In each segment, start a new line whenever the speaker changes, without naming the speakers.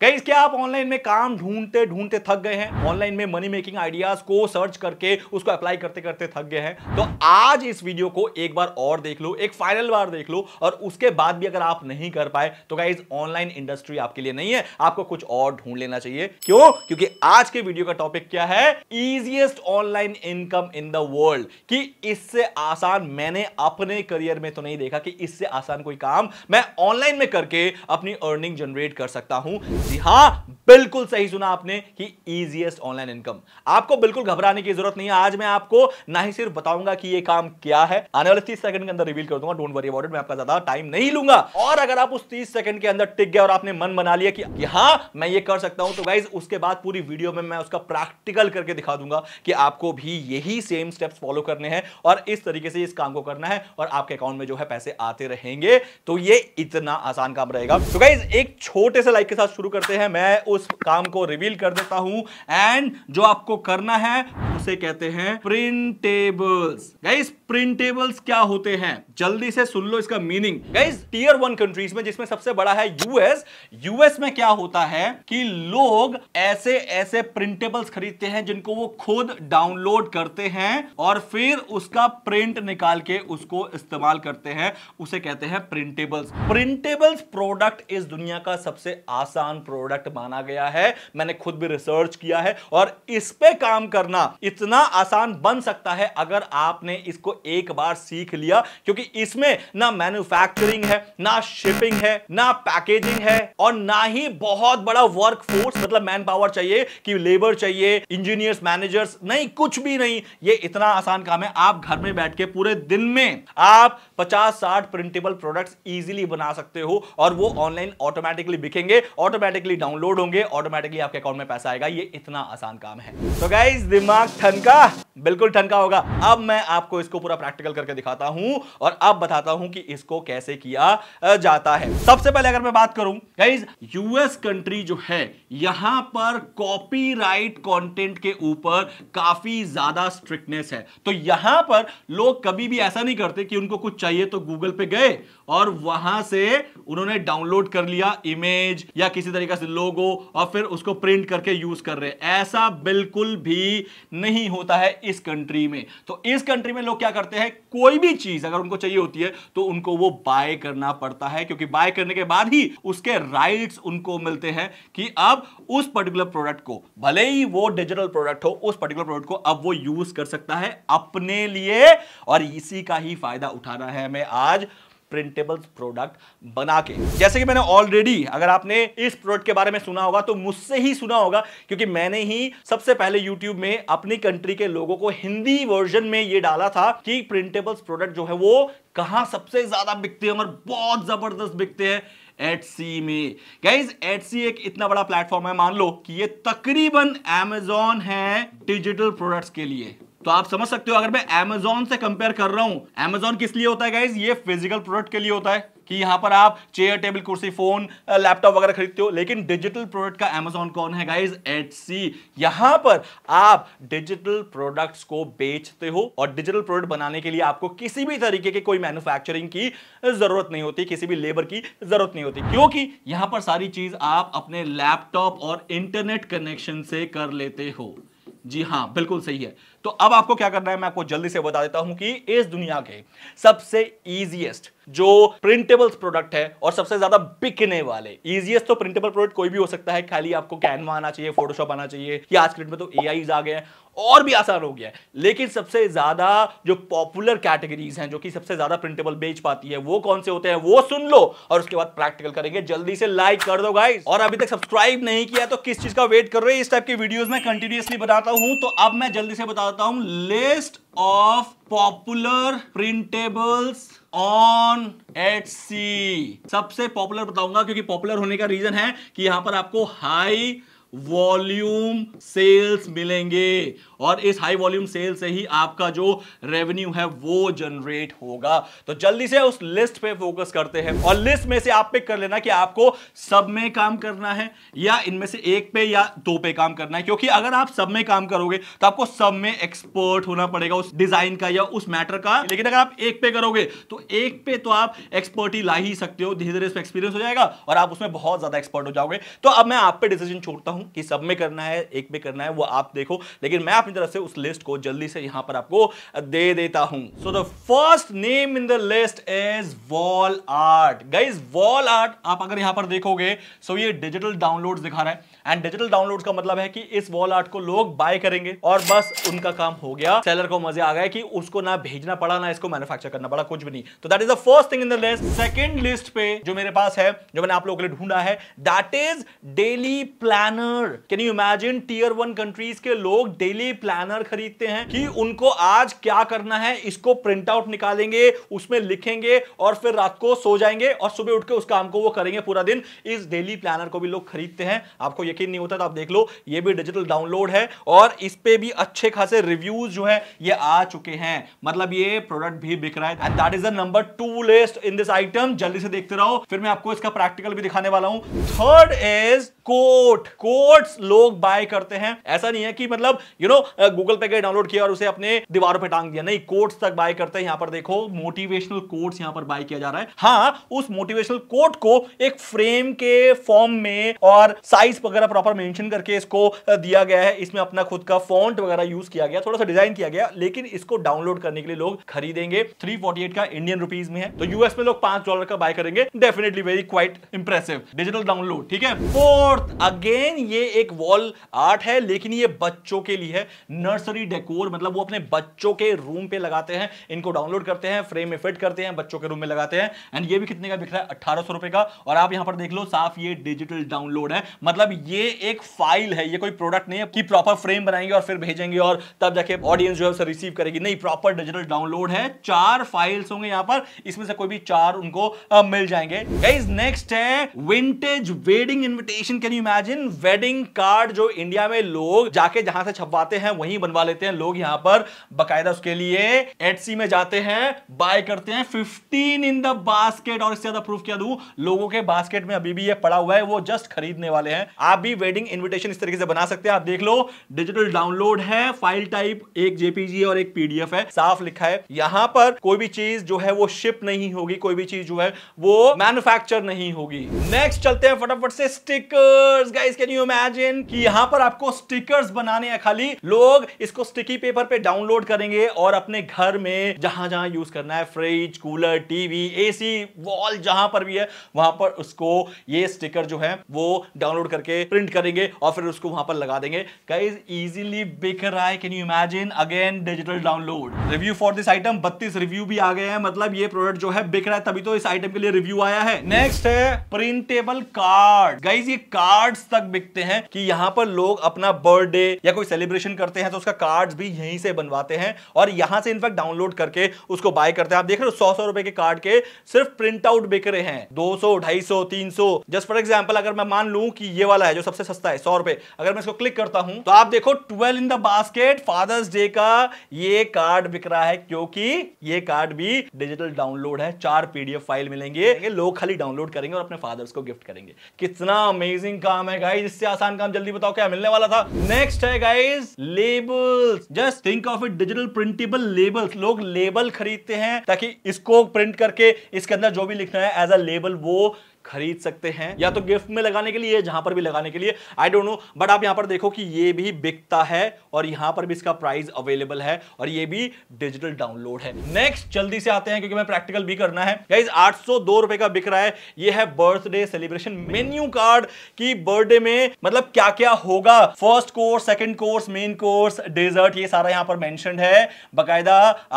कहीं क्या आप ऑनलाइन में काम ढूंढते ढूंढते थक गए हैं ऑनलाइन में मनी मेकिंग आइडियाज को सर्च करके उसको अप्लाई करते करते थक गए हैं तो आज इस वीडियो को एक बार और देख लो एक फाइनल बार देख लो और उसके बाद भी अगर आप नहीं कर पाए तो गाइज ऑनलाइन इंडस्ट्री आपके लिए नहीं है आपको कुछ और ढूंढ लेना चाहिए क्यों क्योंकि आज के वीडियो का टॉपिक क्या है easiest online income in the world कि इससे आसान मैंने अपने करियर में तो नहीं देखा कि इससे आसान कोई काम मैं ऑनलाइन में करके अपनी अर्निंग जनरेट कर सकता हूं जी हाँ बिल्कुल सही सुना आपने कि इजीएस्ट ऑनलाइन इनकम आपको बिल्कुल घबराने की जरूरत नहीं है आज मैं आपको ना ही सिर्फ बताऊंगा कि ये काम क्या है आने वाले 30 सेकंड के अंदर रिवील कर दूंगा डोंट वरी अबाउट इट मैं आपका ज्यादा टाइम नहीं लूंगा और अगर आप उस 30 सेकंड के अंदर टिक गए और आपने मन बना लिया कि, कि हाँ मैं ये कर सकता हूं तो गाइज उसके बाद पूरी वीडियो में मैं उसका प्रैक्टिकल करके दिखा दूंगा कि आपको भी यही सेम स्टेप फॉलो करने हैं और इस तरीके से इस काम को करना है और आपके अकाउंट में जो है पैसे आते रहेंगे तो ये इतना आसान काम रहेगा तो गाइज एक छोटे से लाइक के साथ शुरू करते हैं मैं उस काम को रिवील कर देता हूं एंड जो आपको करना है उसे कहते हैं प्रिंटेबल्स गाइस प्रिंटेबल्स क्या होते हैं जल्दी से सुन लो इसका meaning guys tier one countries में जिसमें सबसे बड़ा है यूएस यूएस में क्या होता है कि लोग ऐसे ऐसे प्रिंटेबल्स खरीदते हैं जिनको वो खुद डाउनलोड करते हैं और फिर उसका प्रिंट निकाल के उसको इस्तेमाल करते हैं उसे कहते हैं प्रिंटेबल्स प्रिंटेबल्स प्रोडक्ट इस दुनिया का सबसे आसान प्रोडक्ट माना गया है मैंने खुद भी रिसर्च किया है और इस पे काम करना इतना आसान बन सकता है अगर आपने इसको एक बार सीख लिया क्योंकि इसमें ना मैन्युफैक्चरिंग है ना शिपिंग है ना पैकेजिंग है और ना ही बहुत बड़ा वर्क फोर्स मतलब मैन पावर चाहिए कि लेबर चाहिए इंजीनियर्स मैनेजर्स नहीं कुछ भी नहीं ये इतना आसान काम है आप घर में बैठ के पूरे दिन में आप 50-60 प्रिंटेबल प्रोडक्ट्स इजीली बना सकते हो और वो ऑनलाइन ऑटोमेटिकली बिकेंगे ऑटोमेटिकली डाउनलोड होंगे ऑटोमेटिकली आपके अकाउंट में पैसा आएगा ये इतना आसान काम है तो गाइज दिमाग ठनका बिल्कुल ठनका होगा अब मैं आपको इसको पूरा प्रैक्टिकल करके दिखाता हूं और अब बताता हूं कि इसको कैसे किया जाता है सबसे पहले अगर मैं बात करूं गाइज यूएस कंट्री जो है यहां पर कॉपीराइट कंटेंट के ऊपर काफी ज्यादा स्ट्रिक्टनेस है तो यहां पर लोग कभी भी ऐसा नहीं करते कि उनको कुछ चाहिए तो गूगल पे गए और वहां से उन्होंने डाउनलोड कर लिया इमेज या किसी तरीके से लोगो और फिर उसको प्रिंट करके यूज कर रहे हैं ऐसा बिल्कुल भी नहीं होता है इस कंट्री में तो इस कंट्री में लोग क्या करते हैं कोई भी चीज अगर उनको चाहिए होती है तो उनको वो बाय करना पड़ता है क्योंकि बाय करने के बाद ही उसके राइट्स उनको मिलते हैं कि अब उस पर्टिकुलर प्रोडक्ट को भले ही वो डिजिटल प्रोडक्ट हो उस पर्टिकुलर प्रोडक्ट को अब वो यूज कर सकता है अपने लिए और इसी का ही फायदा उठाना है हमें आज प्रिंटेबल प्रोडक्ट बना के जैसे कि मैंने ऑलरेडी अगर आपने इस प्रोडक्ट के बारे में सुना होगा तो मुझसे ही सुना होगा क्योंकि मैंने ही सबसे पहले YouTube में अपनी कंट्री के लोगों को हिंदी वर्जन में ये डाला था कि प्रिंटेबल्स प्रोडक्ट जो है वो कहा सबसे ज्यादा बिकते हैं और बहुत जबरदस्त बिकते हैं एटसी में गाइज एटसी एक इतना बड़ा प्लेटफॉर्म है मान लो कि ये तकरीबन एमेजॉन है डिजिटल प्रोडक्ट्स के लिए तो आप समझ सकते हो अगर मैं अमेजोन से कंपेयर कर रहा हूँ अमेजोन किस लिए होता है गाइज ये फिजिकल प्रोडक्ट के लिए होता है कि यहां पर आप चेयर टेबल कुर्सी फोन लैपटॉप वगैरह खरीदते हो लेकिन डिजिटल प्रोडक्ट का एमेजॉन कौन है गाइज एट सी पर आप डिजिटल प्रोडक्ट्स को बेचते हो और डिजिटल प्रोडक्ट बनाने के लिए आपको किसी भी तरीके के कोई मैन्युफैक्चरिंग की जरूरत नहीं होती किसी भी लेबर की जरूरत नहीं होती क्योंकि यहां पर सारी चीज आप अपने लैपटॉप और इंटरनेट कनेक्शन से कर लेते हो जी हाँ बिल्कुल सही है तो अब आपको क्या करना है मैं आपको जल्दी से बता देता हूं कि इस दुनिया के सबसे इजीएस्ट जो प्रिंटेबल्स प्रोडक्ट है और सबसे ज्यादा बिकने वाले इजीएस्ट तो प्रिंटेबल प्रोडक्ट कोई भी हो सकता है खाली आपको कैनवा आना चाहिए फोटोशॉप आना चाहिए या आज के डेट में तो ए आ गए हैं और भी आसान हो गया है लेकिन सबसे ज्यादा जो पॉपुलर कैटेगरीज हैं जो कि सबसे ज्यादा प्रिंटेबल बेच पाती है वो कौन से होते हैं वो सुन लो और उसके बाद प्रैक्टिकल करेंगे जल्दी से लाइक कर दो गाइस और अभी तक सब्सक्राइब नहीं किया तो किस चीज का वेट कर रहे हैं इस टाइप की वीडियोस में कंटिन्यूसली बनाता हूं हूं तो अब मैं जल्दी से बताता हूं list of popular printables on Etsy सबसे पॉपुलर बताऊंगा क्योंकि पॉपुलर होने का रीजन है कि यहां पर आपको हाई वॉल्यूम सेल्स मिलेंगे और इस हाई वॉल्यूम सेल से ही आपका जो रेवेन्यू है वो जनरेट होगा तो जल्दी से उस लिस्ट पे फोकस करते हैं और लिस्ट में से आप पिक कर लेना कि आपको सब में काम करना है या इनमें से एक पे या दो पे काम करना है क्योंकि अगर आप सब में काम करोगे तो आपको सब में एक्सपर्ट होना पड़ेगा उस डिजाइन का या उस मैटर का लेकिन अगर आप एक पे करोगे तो एक पे तो आप एक्सपर्ट ही ला ही सकते हो धीरे धीरे उसमें एक्सपीरियंस हो जाएगा और आप उसमें बहुत ज्यादा एक्सपर्ट हो जाओगे तो अब मैं आप पे डिसीजन छोड़ता हूं हूं कि सब में करना है एक में करना है वो आप देखो लेकिन मैं अपनी तरफ से उस लिस्ट को जल्दी से यहां पर आपको दे देता हूं so the first name in the list is wall art guys wall art आप अगर यहां पर देखोगे सो so ये डिजिटल डाउनलोड दिखा रहा है एंड डिजिटल डाउनलोड का मतलब है कि इस वॉल आर्ट को लोग बाय करेंगे और बस उनका काम हो गया सेलर को मजे आ गए कि उसको ना भेजना पड़ा ना इसको मैन्युफैक्चर करना पड़ा कुछ भी नहीं तो that is the first thing in the list second list पे जो मेरे पास है जो मैंने आप लोगों के लिए ढूंढा है that is daily planner planner can you imagine tier one countries के लोग डेली प्लानर खरीदते हैं कि उनको आज क्या करना है इसको प्रिंट आउट निकालेंगे उसमें लिखेंगे और फिर रात को सो जाएंगे और सुबह उठ के उस काम को वो करेंगे पूरा दिन इस डेली प्लानर को भी लोग खरीदते हैं आपको यकीन नहीं होता तो आप देख लो ये भी डिजिटल डाउनलोड है और इस पे भी अच्छे खासे रिव्यूज जो है ये आ चुके हैं मतलब ये प्रोडक्ट भी बिक रहा है and that is the number two list in this item जल्दी से देखते रहो फिर मैं आपको इसका प्रैक्टिकल भी दिखाने वाला हूं थर्ड इज कोट को करोड़ लोग बाय करते हैं ऐसा नहीं है कि मतलब यू नो गूगल पे गए डाउनलोड किया और उसे अपने दीवारों पे टांग दिया नहीं कोट्स तक बाय करते हैं यहां पर देखो मोटिवेशनल कोट्स यहां पर बाय किया जा रहा है हाँ उस मोटिवेशनल कोट को एक फ्रेम के फॉर्म में और साइज वगैरह प्रॉपर मेंशन करके इसको दिया गया है इसमें अपना खुद का फॉन्ट वगैरह यूज किया गया थोड़ा सा डिजाइन किया गया लेकिन इसको डाउनलोड करने के लिए लोग खरीदेंगे 348 का इंडियन रुपीज में है तो यूएस में लोग पांच डॉलर का बाय करेंगे definitely very quite impressive digital download ठीक है फोर्थ अगेन ये एक वॉल आर्ट है लेकिन ये बच्चों के लिए है नर्सरी डेकोर मतलब वो अपने बच्चों के रूम पे लगाते हैं इनको डाउनलोड करते हैं फ्रेम में फिट करते हैं बच्चों के रूम में लगाते हैं एंड ये भी कितने का बिक रहा है अठारह रुपए का और आप यहां पर देख लो साफ ये डिजिटल डाउनलोड है मतलब ये एक फाइल है ये कोई प्रोडक्ट नहीं है कि प्रॉपर फ्रेम बनाएंगे और फिर भेजेंगे और तब जाके ऑडियंस जो है उसे रिसीव करेगी नहीं प्रॉपर डिजिटल डाउनलोड है चार फाइल्स होंगे यहाँ पर इसमें से कोई भी चार उनको मिल जाएंगे नेक्स्ट है vintage wedding invitation can you imagine wedding card जो इंडिया में लोग जाके जहां से छपवाते हैं वहीं बनवा लेते हैं लोग यहां पर बकायदा उसके लिए एटसी में जाते हैं बाय करते हैं फिफ्टीन इन द बास्केट और इससे ज्यादा प्रूफ क्या दू लोगों के बास्केट में अभी भी ये पड़ा हुआ है वो जस्ट खरीदने वाले हैं आप भी वेडिंग इन्विटेशन इस तरीके से बना सकते हैं आप देख लो डिजिटल डाउनलोड है फाइल टाइप एक जेपीजी और एक पीडीएफ है साफ लिखा है यहां पर कोई भी चीज जो है वो शिप नहीं होगी कोई भी चीज जो है वो मैन्युफैक्चर नहीं होगी नेक्स्ट चलते हैं फटाफट से stickers guys can you imagine कि यहां पर आपको स्टिकर्स बनाने हैं खाली लोग इसको स्टिकी पेपर पे डाउनलोड करेंगे और अपने घर में जहां जहां यूज करना है fridge cooler TV AC wall जहां पर भी है वहां पर उसको ये स्टिकर जो है वो डाउनलोड करके प्रिंट करेंगे और फिर उसको वहां पर लगा देंगे गाइज इजिली बिक रहा है can you imagine again digital download review for this item बत्तीस रिव्यू भी आ गए हैं मतलब ये प्रोडक्ट जो है बिक रहा है तभी तो इस आइटम के लिए रिव्यू आया है नेक्स्ट है प्रिंटेबल कार्ड गाइज ये कार्ड्स तक बिकते देखते हैं कि यहाँ पर लोग अपना बर्थडे या कोई सेलिब्रेशन करते हैं तो उसका कार्ड भी यहीं से बनवाते हैं और यहां से इनफैक्ट डाउनलोड करके उसको बाय करते हैं आप देख रहे हो सौ सौ रुपए के कार्ड के सिर्फ प्रिंट आउट बिक रहे हैं दो सौ ढाई सौ तीन सौ जस्ट फॉर एग्जाम्पल अगर मैं मान लू कि ये वाला है जो सबसे सस्ता है सौ रुपए अगर मैं इसको क्लिक करता हूं तो आप देखो twelve in the basket father's day का ये कार्ड बिक रहा है क्योंकि ये कार्ड भी डिजिटल डाउनलोड है चार पीडीएफ फाइल मिलेंगे लोग खाली डाउनलोड करेंगे और अपने फादर्स को गिफ्ट करेंगे कितना अमेजिंग काम है गाइस इससे आसान काम जल्दी बताओ क्या मिलने वाला था नेक्स्ट है guys labels just think of it digital printable labels लोग लेबल खरीदते हैं ताकि इसको प्रिंट करके इसके अंदर जो भी लिखना है एज अ लेबल वो खरीद सकते हैं या तो गिफ्ट में लगाने के लिए जहां पर भी लगाने के लिए आई डोंट नो बट आप यहां पर देखो कि ये भी बिकता है और यहां पर भी इसका प्राइस अवेलेबल है और ये भी डिजिटल डाउनलोड है नेक्स्ट जल्दी से आते हैं क्योंकि मैं प्रैक्टिकल भी करना है गाइज आठ रुपए का बिक रहा है ये है बर्थडे सेलिब्रेशन मेन्यू कार्ड की बर्थडे में मतलब क्या क्या होगा first course second course main course dessert ये सारा यहां पर मैंशन है बकायदा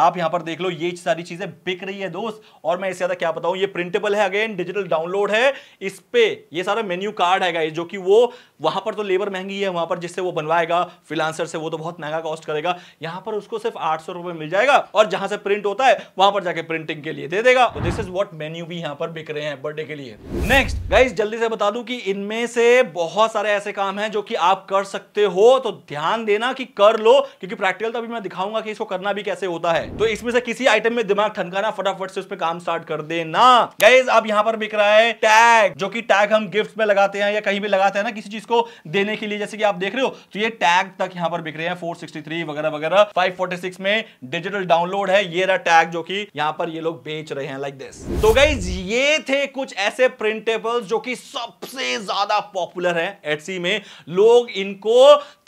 आप यहां पर देख लो ये सारी चीजें बिक रही है दोस्त और मैं इससे ज्यादा क्या बताऊं ये प्रिंटेबल है अगेन डिजिटल डाउनलोड है है इस पे ये सारा मेन्यू कार्ड है गाइस जो कि वो वहां पर तो लेबर महंगी है वहां पर जिससे वो बनवाएगा फिलानसर से वो तो बहुत महंगा कॉस्ट करेगा यहां पर उसको सिर्फ आठ सौ रुपए मिल जाएगा और जहां से प्रिंट होता है वहां पर जाके प्रिंटिंग के लिए दे देगा तो दिस इज वॉट मेन्यू भी यहाँ पर बिक रहे हैं बर्थडे के लिए नेक्स्ट गाइज जल्दी से बता दू की इनमें से बहुत सारे ऐसे काम है जो कि आप कर सकते हो तो ध्यान देना कि कर लो क्योंकि प्रैक्टिकल तो अभी मैं दिखाऊंगा कि इसको करना भी कैसे होता है तो इसमें से किसी आइटम में दिमाग ठनकाना फटाफट से उस पर काम स्टार्ट कर देना गाइज अब यहाँ पर बिक रहा है टैग जो कि टैग हम गिफ्ट में लगाते हैं या कहीं भी लगाते हैं ना किसी चीज को देने के लिए जैसे कि आप देख रहे हो तो ये टैग तक यहाँ पर बिक रहे हैं 463 वगैरह वगैरह 546 में डिजिटल डाउनलोड है ये रहा टैग जो कि यहाँ पर ये लोग बेच रहे हैं लाइक दिस तो गाइज ये थे कुछ ऐसे प्रिंटेबल्स जो कि सबसे ज्यादा पॉपुलर है एटसी में लोग इनको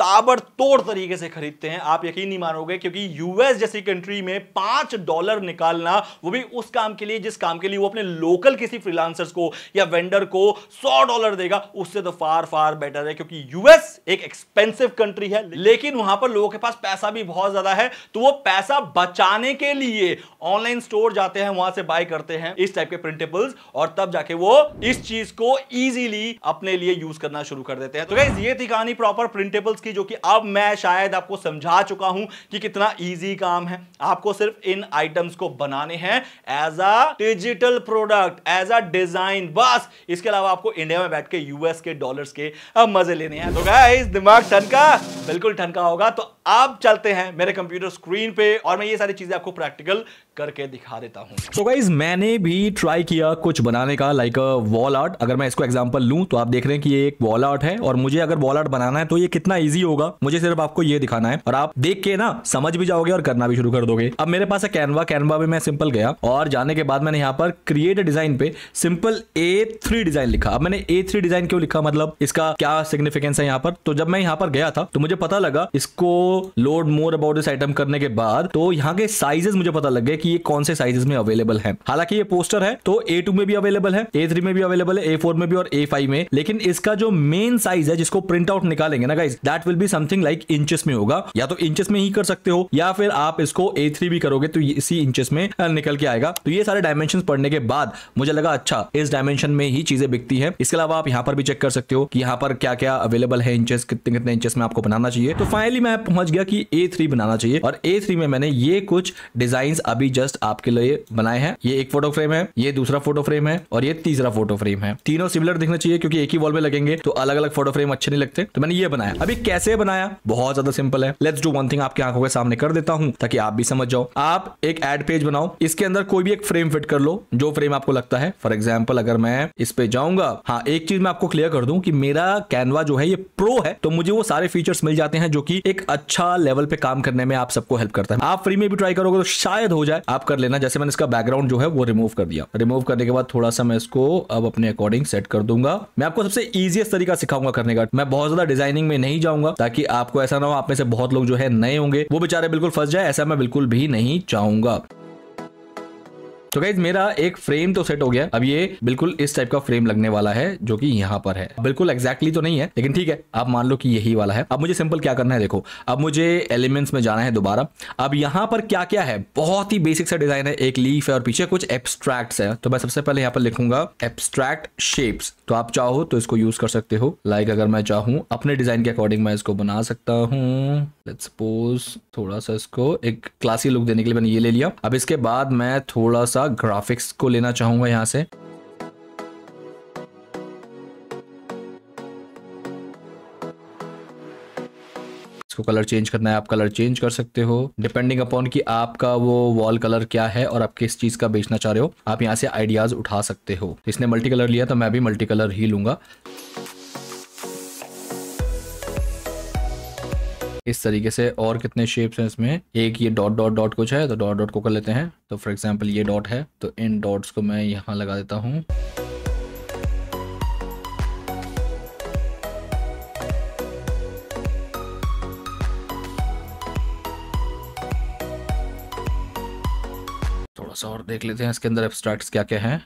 ताबड़तोड़ तरीके से खरीदते हैं आप यकीन नहीं मानोगे क्योंकि यूएस जैसी कंट्री में पांच डॉलर निकालना वो भी उस काम के लिए जिस काम के लिए वो अपने लोकल किसी फ्रीलांसर्स को या वेंडर को सौ डॉलर देगा उससे तो फार फार बेटर है क्योंकि यूएस एक एक्सपेंसिव कंट्री है लेकिन वहां पर लोगों के पास पैसा भी बहुत ज्यादा है तो वो पैसा बचाने के लिए ऑनलाइन स्टोर जाते हैं वहां से बाय करते हैं इस टाइप के प्रिंटेबल्स और तब जाके वो इस चीज को इजीली अपने लिए यूज करना शुरू कर देते हैं तो गाइज ये थी कहानी प्रॉपर प्रिंटेबल्स की जो कि अब मैं शायद आपको समझा चुका हूं कि कितना इजी काम है आपको सिर्फ इन आइटम्स को बनाने हैं as a digital product as a design बस इसके अलावा आपको इंडिया में बैठ के यूएस के डॉलर्स के मजे लेने हैं तो गाइस दिमाग ठनका बिल्कुल ठनका होगा तो आप चलते हैं मेरे कंप्यूटर स्क्रीन पे और मैं ये सारी चीजें आपको प्रैक्टिकल करके दिखा देता हूँ तो गाइज मैंने भी ट्राई किया कुछ बनाने का लाइक अ वॉल आर्ट अगर मैं इसको एग्जाम्पल लूँ तो आप देख रहे हैं कि ये एक वॉल आर्ट है और मुझे अगर वॉल आर्ट बनाना है तो ये कितना ईजी होगा मुझे सिर्फ आपको ये दिखाना है और आप देख के ना समझ भी जाओगे और करना भी शुरू कर दोगे अब मेरे पास है कैनवा कैनवा में मैं सिंपल गया और जाने के बाद मैंने यहाँ पर क्रिएट डिजाइन पे सिंपल ए थ्री डिजाइन लिखा अब मैंने ए थ्री डिजाइन क्यों लिखा मतलब इसका क्या सिग्निफिकेंस है यहाँ पर तो जब मैं यहाँ पर गया था तो मुझे पता लगा इसको load more about this item करने के बाद तो यहाँ के साइजेस मुझे पता लग गए कि ये कौन से साइजेस में अवेलेबल है हालांकि ये पोस्टर है तो ए में भी अवेलेबल है ए में भी अवेलेबल है ए में भी और ए में लेकिन इसका जो मेन साइज है जिसको प्रिंट आउट निकालेंगे ना guys that will be something like inches में होगा या तो इंचेस में ही कर सकते हो या फिर आप इसको ए भी करोगे तो इसी इंचेस में निकल के आएगा तो ये सारे डायमेंशन पढ़ने के बाद मुझे लगा अच्छा इस डायमेंशन कन्वेंशन में ही चीजें बिकती है इसके अलावा आप यहाँ पर भी चेक कर सकते हो कि यहाँ पर क्या क्या अवेलेबल है इंचेस कितने कितने इंचेस में आपको बनाना चाहिए तो फाइनली मैं पहुंच गया कि ए बनाना चाहिए और ए में मैंने ये कुछ डिजाइन अभी जस्ट आपके लिए बनाए हैं ये एक फोटो फ्रेम है ये दूसरा फोटो फ्रेम है और ये तीसरा फोटो फ्रेम है तीनों सिमिलर दिखना चाहिए क्योंकि एक ही वॉल में लगेंगे तो अलग अलग फोटो फ्रेम अच्छे नहीं लगते तो मैंने ये बनाया अभी कैसे बनाया बहुत ज्यादा सिंपल है लेट्स डू वन थिंग आपकी आंखों के सामने कर देता हूं ताकि आप भी समझ जाओ आप एक एड पेज बनाओ इसके अंदर कोई भी एक फ्रेम फिट कर लो जो फ्रेम आपको लगता है फॉर एग्जाम्पल अगर मैं इस पे जाऊंगा हाँ एक चीज मैं आपको क्लियर कर दूं कि मेरा कैनवा जो है ये प्रो है तो मुझे वो सारे फीचर्स मिल जाते हैं जो कि एक अच्छा लेवल पे काम करने में आप सबको हेल्प करता है आप फ्री में भी ट्राई करोगे तो शायद हो जाए आप कर लेना जैसे मैंने इसका बैकग्राउंड जो है वो रिमूव कर दिया रिमूव करने के बाद थोड़ा सा मैं इसको अब अपने अकॉर्डिंग सेट कर दूंगा मैं आपको सबसे ईजिएस्ट तरीका सिखाऊंगा करने का मैं बहुत ज्यादा डिजाइनिंग में नहीं जाऊंगा ताकि आपको ऐसा ना हो आप में से बहुत लोग जो है नए होंगे वो बेचारे बिल्कुल फंस जाए ऐसा मैं बिल्कुल भी नहीं चाहूंगा तो गाइज मेरा एक फ्रेम तो सेट हो गया अब ये बिल्कुल इस टाइप का फ्रेम लगने वाला है जो कि यहाँ पर है बिल्कुल एक्जैक्टली तो नहीं है लेकिन ठीक है आप मान लो कि यही वाला है अब मुझे सिंपल क्या करना है देखो अब मुझे एलिमेंट्स में जाना है दोबारा अब यहाँ पर क्या क्या है बहुत ही बेसिक सा डिजाइन है एक लीफ है और पीछे कुछ एब्स्ट्रैक्ट है तो मैं सबसे पहले यहाँ पर लिखूंगा एब्स्ट्रैक्ट शेप्स तो आप चाहो तो इसको यूज कर सकते हो लाइक अगर मैं चाहूँ अपने डिजाइन के अकॉर्डिंग मैं इसको बना सकता हूँ लेट्स सपोज थोड़ा सा इसको एक क्लासी लुक देने के लिए मैंने ये ले लिया अब इसके बाद मैं थोड़ा सा ग्राफिक्स को लेना चाहूंगा यहाँ से इसको कलर चेंज करना है आप कलर चेंज कर सकते हो डिपेंडिंग अपॉन कि आपका वो वॉल कलर क्या है और आप किस चीज का बेचना चाह रहे हो आप यहाँ से आइडियाज उठा सकते हो इसने मल्टी कलर लिया तो मैं भी मल्टी कलर ही लूंगा इस तरीके से और कितने शेप्स हैं इसमें एक ये डॉट डॉट डॉट कुछ है तो डॉट डॉट को कर लेते हैं तो फॉर एग्जाम्पल ये डॉट है तो इन डॉट्स को मैं यहाँ लगा देता हूँ थोड़ा सा और देख लेते हैं इसके अंदर एब्स्ट्रैक्ट्स क्या क्या हैं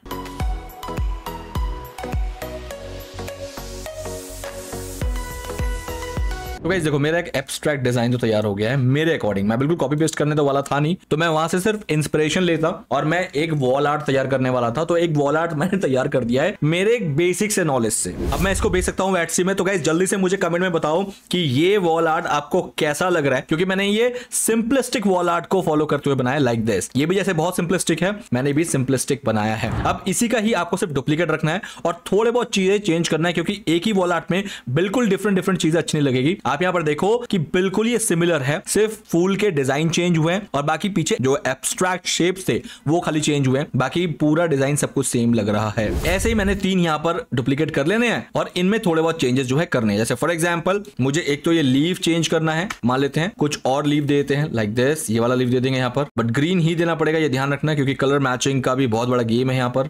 तो गाइस देखो मेरा एक एब्स्ट्रैक्ट डिजाइन जो तैयार हो गया है मेरे अकॉर्डिंग मैं बिल्कुल कॉपी पेस्ट करने तो वाला था नहीं तो मैं वहां से सिर्फ इंस्पिरेशन लेता और मैं एक वॉल आर्ट तैयार करने वाला था तो एक वॉल आर्ट मैंने तैयार कर दिया है मेरे एक बेसिक से नॉलेज से अब मैं इसको बेच सकता हूँ वैटसी में तो गाइज जल्दी से मुझे कमेंट में बताओ कि ये वॉल आर्ट आपको कैसा लग रहा है क्योंकि मैंने ये सिंपलिस्टिक वॉल आर्ट को फॉलो करते हुए बनाया लाइक दिस ये भी जैसे बहुत सिंपलिस्टिक है मैंने भी सिंपलिस्टिक बनाया है अब इसी का ही आपको सिर्फ डुप्लीकेट रखना है और थोड़े बहुत चीजें चेंज करना है क्योंकि एक ही वॉल आर्ट में बिल्कुल डिफरेंट डिफरेंट चीजें अच्छी नहीं लगेगी आप यहाँ पर देखो कि बिल्कुल ये सिमिलर है सिर्फ फूल के डिजाइन चेंज हुए हैं और बाकी पीछे जो एब्स्ट्रैक्ट शेप थे वो खाली चेंज हुए हैं बाकी पूरा डिजाइन सब कुछ सेम लग रहा है ऐसे ही मैंने तीन यहाँ पर डुप्लीकेट कर लेने हैं और इनमें थोड़े बहुत चेंजेस जो है करने हैं जैसे फॉर एग्जाम्पल मुझे एक तो ये लीव चेंज करना है मान लेते हैं कुछ और लीव देते हैं लाइक दिस ये वाला लीव दे देंगे यहाँ पर बट ग्रीन ही देना पड़ेगा ये ध्यान रखना क्योंकि कलर मैचिंग का भी बहुत बड़ा गेम है यहाँ पर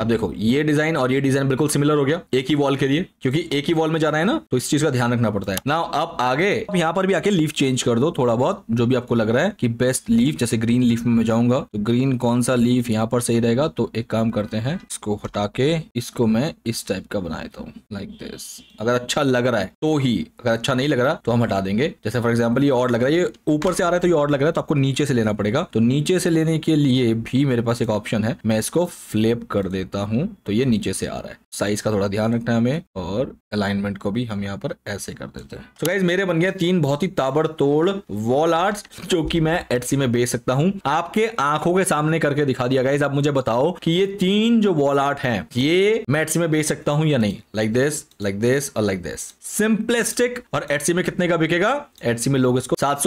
अब देखो ये डिजाइन और ये डिजाइन बिल्कुल सिमिलर हो गया एक ही वॉल के लिए क्योंकि एक ही वॉल में जाना है ना तो इस चीज का ध्यान रखना पड़ता है ना अब आगे अब यहाँ पर भी आके लीफ चेंज कर दो थोड़ा बहुत जो भी आपको लग रहा है कि बेस्ट लीफ जैसे ग्रीन लीफ में मैं जाऊंगा तो ग्रीन कौन सा लीफ यहाँ पर सही रहेगा तो एक काम करते हैं इसको हटा के इसको मैं इस टाइप का बना देता हूँ लाइक दिस अगर अच्छा लग रहा है तो ही अगर अच्छा नहीं लग रहा तो हम हटा देंगे जैसे फॉर एग्जाम्पल ये और लग रहा है ये ऊपर से आ रहा है तो ये और लग रहा है तो आपको नीचे से लेना पड़ेगा तो नीचे से लेने के लिए भी मेरे पास एक ऑप्शन है मैं इसको फ्लिप कर दे देता हूँ तो ये नीचे से आ रहा है साइज का थोड़ा ध्यान रखना है हमें और अलाइनमेंट को भी हम यहाँ पर ऐसे कर देते हैं तो गाइज मेरे बन गया तीन बहुत ही ताबड़तोड़ वॉल आर्ट जो कि मैं एटसी में बेच सकता हूँ आपके आंखों के सामने करके दिखा दिया गाइज आप मुझे बताओ कि ये तीन जो वॉल आर्ट है ये मैं एटसी में बेच सकता हूँ या नहीं लाइक दिस लाइक दिस और लाइक दिस सिंपलेस्टिक और एटसी में कितने का बिकेगा एटसी में लोग इसको सात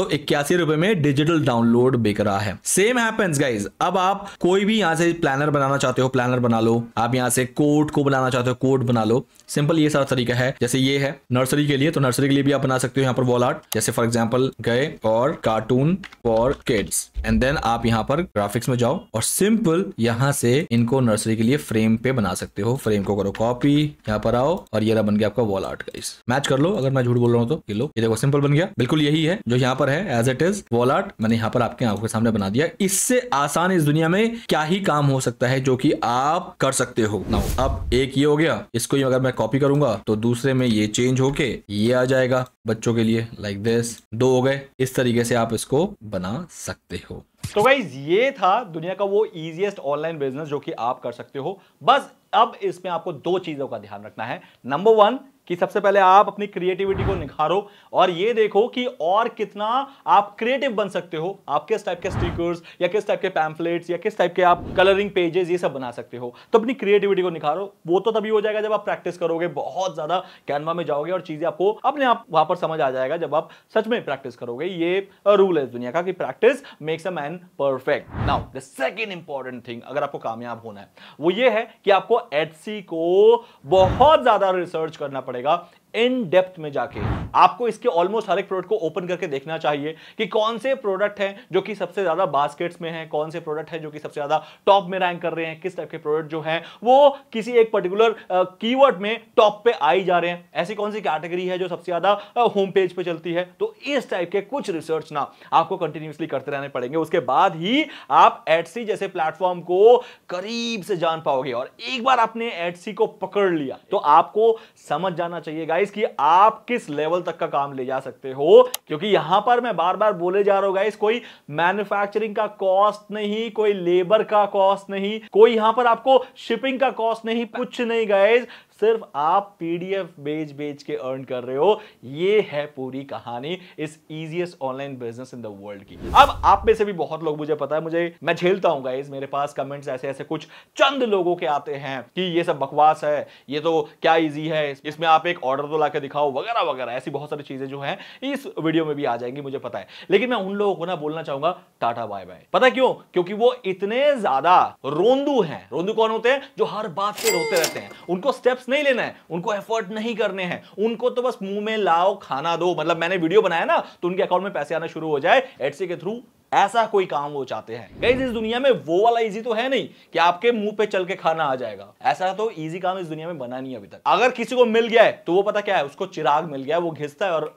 रुपए में डिजिटल डाउनलोड बिक रहा है सेम हैपेंस गाइज अब आप कोई भी यहाँ से प्लानर बनाना चाहते हो प्लानर बना लो आप यहाँ से कोर्ट को बनाना चाहते हो कोर्ट बना लो सिंपल ये सारा तरीका है जैसे ये है नर्सरी के लिए तो नर्सरी के लिए भी आप बना सकते हो यहाँ पर वॉल आर्ट जैसे फॉर एग्जाम्पल गए और cartoon for kids and then आप यहाँ पर ग्राफिक्स में जाओ और सिंपल यहाँ से इनको नर्सरी के लिए फ्रेम पे बना सकते हो फ्रेम को करो कॉपी यहाँ पर आओ और ये बन गया आपका वॉल आर्ट गाइस मैच कर लो अगर मैं झूठ बोल रहा हूँ तो ये लो ये देखो सिंपल बन गया बिल्कुल यही है जो यहाँ पर है as it is wall art मैंने यहाँ पर आपके आंखों के सामने बना दिया इससे आसान इस दुनिया में क्या ही काम हो सकता है जो की आप कर सकते हो ना अब एक ये हो गया इसको अगर मैं कॉपी करूंगा तो दूसरे में ये चेंज होके ये आ जाएगा बच्चों के लिए लाइक like दिस दो हो गए इस तरीके से आप इसको बना सकते हो तो गाइज ये था दुनिया का वो इजिएस्ट ऑनलाइन बिजनेस जो कि आप कर सकते हो बस अब इसमें आपको दो चीजों का ध्यान रखना है नंबर वन कि सबसे पहले आप अपनी क्रिएटिविटी को निखारो और ये देखो कि और कितना आप क्रिएटिव बन सकते हो आप किस टाइप के स्टिकर्स या किस टाइप के पैम्फलेट्स या किस टाइप के आप कलरिंग पेजेस ये सब बना सकते हो तो अपनी क्रिएटिविटी को निखारो वो तो तभी हो जाएगा जब आप प्रैक्टिस करोगे बहुत ज़्यादा कैनवा में जाओगे और चीज़ें आपको अपने आप वहां पर समझ आ जाएगा जब आप सच में प्रैक्टिस करोगे ये रूल है दुनिया का कि practice makes a man perfect now the second important thing अगर आपको कामयाब होना है वो ये है कि आपको एडसी को बहुत ज़्यादा रिसर्च करना पड़ेगा पड़ेगा इन डेप्थ में जाके आपको इसके ऑलमोस्ट हर एक प्रोडक्ट को ओपन करके देखना चाहिए कि कौन से प्रोडक्ट हैं जो कि सबसे ज्यादा बास्केट्स में हैं कौन से प्रोडक्ट हैं जो कि सबसे ज्यादा टॉप में रैंक कर रहे हैं किस टाइप के प्रोडक्ट जो हैं वो किसी एक पर्टिकुलर कीवर्ड में टॉप पे आई जा रहे हैं ऐसी कौन सी कैटेगरी है जो सबसे ज्यादा होम पेज पे चलती है तो इस टाइप के कुछ रिसर्च ना आपको कंटिन्यूसली करते रहने पड़ेंगे उसके बाद ही आप एडसी जैसे प्लेटफॉर्म को करीब से जान पाओगे और एक बार आपने एडसी को पकड़ लिया तो आपको समझ जाना चाहिए गाइस गाइस कि आप किस लेवल तक का काम ले जा सकते हो क्योंकि यहां पर मैं बार बार बोले जा रहा हूं गाइस कोई मैन्युफैक्चरिंग का कॉस्ट नहीं कोई लेबर का कॉस्ट नहीं कोई यहां पर आपको शिपिंग का कॉस्ट नहीं कुछ नहीं गाइस सिर्फ आप पीडीएफ बेच बेच के अर्न कर रहे हो ये है पूरी कहानी इस easiest online business in the world की अब आप में से भी बहुत लोग मुझे पता है मुझे मैं झेलता हूँ गाइज मेरे पास कमेंट्स ऐसे ऐसे कुछ चंद लोगों के आते हैं कि ये सब बकवास है ये तो क्या ईजी है इसमें आप एक ऑर्डर तो ला दिखाओ वगैरह वगैरह ऐसी बहुत सारी चीजें जो है इस वीडियो में भी आ जाएंगी मुझे पता है लेकिन मैं उन लोगों को ना बोलना चाहूंगा टाटा बाय बाय पता क्यों क्योंकि वो इतने ज्यादा रोंदू हैं रोंदू कौन होते हैं जो हर बात पे रोते रहते हैं उनको स्टेप्स स्टेप्स नहीं लेना है उनको एफर्ट नहीं करने हैं उनको तो बस मुंह में लाओ खाना दो मतलब मैंने वीडियो बनाया ना तो उनके अकाउंट में पैसे आना शुरू हो जाए एडसे के थ्रू ऐसा कोई काम वो चाहते हैं गाइज इस दुनिया में वो वाला इजी तो है नहीं कि आपके मुंह पे चल के खाना आ जाएगा ऐसा तो इजी काम इस दुनिया में बना नहीं अभी तक अगर किसी को मिल गया है तो वो पता क्या है उसको चिराग मिल गया है वो घिसता है और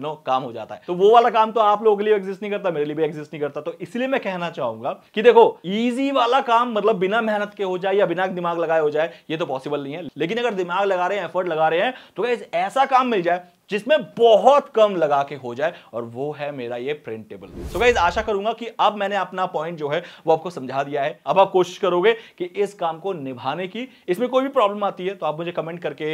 यू नो काम हो जाता है तो वो वाला काम तो आप लोगों के लिए एग्जिस्ट नहीं करता मेरे लिए भी एग्जिस्ट नहीं करता तो इसलिए मैं कहना चाहूंगा कि देखो ईजी वाला काम मतलब बिना मेहनत के हो जाए या बिना दिमाग लगाए हो जाए ये तो पॉसिबल नहीं है लेकिन अगर दिमाग लगा रहे हैं एफर्ट लगा रहे हैं तो ऐसा काम मिल जाए जिसमें बहुत कम लगा के हो जाए और वो है मेरा ये प्रिंट टेबल सो गाइज आशा करूंगा कि अब मैंने अपना पॉइंट जो है वो आपको समझा दिया है अब आप कोशिश करोगे कि इस काम को निभाने की इसमें कोई भी प्रॉब्लम आती है तो आप मुझे कमेंट करके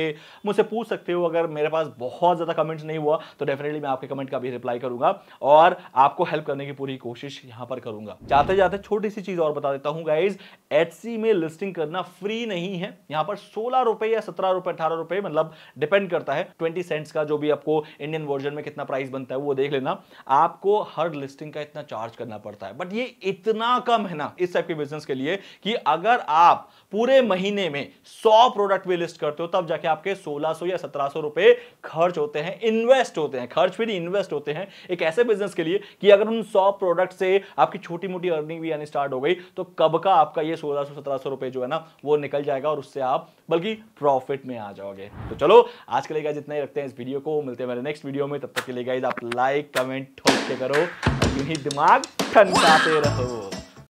मुझसे पूछ सकते हो अगर मेरे पास बहुत ज़्यादा कमेंट्स नहीं हुआ तो डेफिनेटली मैं आपके कमेंट का भी रिप्लाई करूंगा और आपको हेल्प करने की पूरी कोशिश यहां पर करूंगा जाते जाते छोटी सी चीज़ और बता देता हूँ गाइज एच में लिस्टिंग करना फ्री नहीं है यहाँ पर सोलह या सत्रह रुपये अठारह रुपये मतलब डिपेंड करता है ट्वेंटी सेंट्स का जो भी आपको इंडियन वर्जन में कितना प्राइस बनता है वो देख लेना आपको हर लिस्टिंग का इतना चार्ज करना पड़ता है बट ये इतना कम है ना इस टाइप के बिजनेस के लिए कि अगर आप पूरे महीने में सौ प्रोडक्ट भी लिस्ट करते हो तब जाके आपके सोलह सो या 1700 रुपए खर्च होते हैं इन्वेस्ट होते हैं खर्च भी इन्वेस्ट होते हैं एक ऐसे बिजनेस के लिए कि अगर उन सौ प्रोडक्ट से आपकी छोटी मोटी अर्निंग भी यानी स्टार्ट हो गई तो कब का आपका ये सोलह 1600 1700 रुपए जो है ना वो निकल जाएगा और उससे आप बल्कि प्रॉफिट में आ जाओगे तो चलो आज के लिए जितना ही रखते हैं इस वीडियो को मिलते हैं मेरे नेक्स्ट वीडियो में तब तक के लिए गाइज आप लाइक कमेंट ठोक के करो और ही दिमाग ठंडाते रहो